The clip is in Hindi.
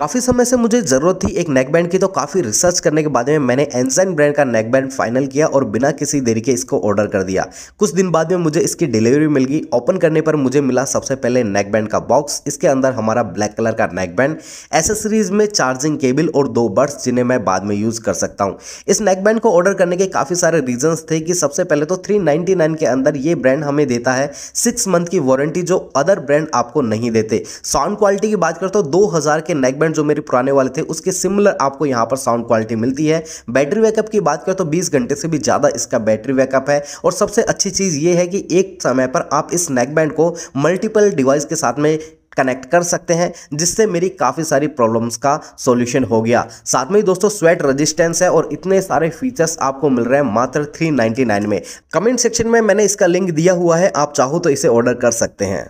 काफ़ी समय से मुझे ज़रूरत थी एक नेक बैंड की तो काफ़ी रिसर्च करने के बाद में मैंने एनसाइन ब्रांड का नेक बैंड फाइनल किया और बिना किसी देरी के इसको ऑर्डर कर दिया कुछ दिन बाद में मुझे इसकी डिलीवरी मिल गई ओपन करने पर मुझे मिला सबसे पहले नेक बैंड का बॉक्स इसके अंदर हमारा ब्लैक कलर का नेक बैंड एसेसरीज में चार्जिंग केबल और दो बर्ड्स जिन्हें मैं बाद में यूज़ कर सकता हूँ इस नेक बैंड को ऑर्डर करने के काफ़ी सारे रीजन्स थे कि सबसे पहले तो थ्री के अंदर ये ब्रांड हमें देता है सिक्स मंथ की वारंटी जो अदर ब्रांड आपको नहीं देते साउंड क्वालिटी की बात करते तो दो के नेक फ्रेंड जो मेरे पुराने वाले थे उसके सिमिलर आपको यहाँ पर साउंड क्वालिटी मिलती है बैटरी बैकअप की बात करें तो बीस घंटे से भी ज़्यादा इसका बैटरी बैकअप है और सबसे अच्छी चीज़ ये है कि एक समय पर आप इस नेकबैंड को मल्टीपल डिवाइस के साथ में कनेक्ट कर सकते हैं जिससे मेरी काफ़ी सारी प्रॉब्लम्स का सॉल्यूशन हो गया साथ में ही दोस्तों स्वेट रेजिस्टेंस है और इतने सारे फीचर्स आपको मिल रहे हैं मात्र 399 में कमेंट सेक्शन में मैंने इसका लिंक दिया हुआ है आप चाहो तो इसे ऑर्डर कर सकते हैं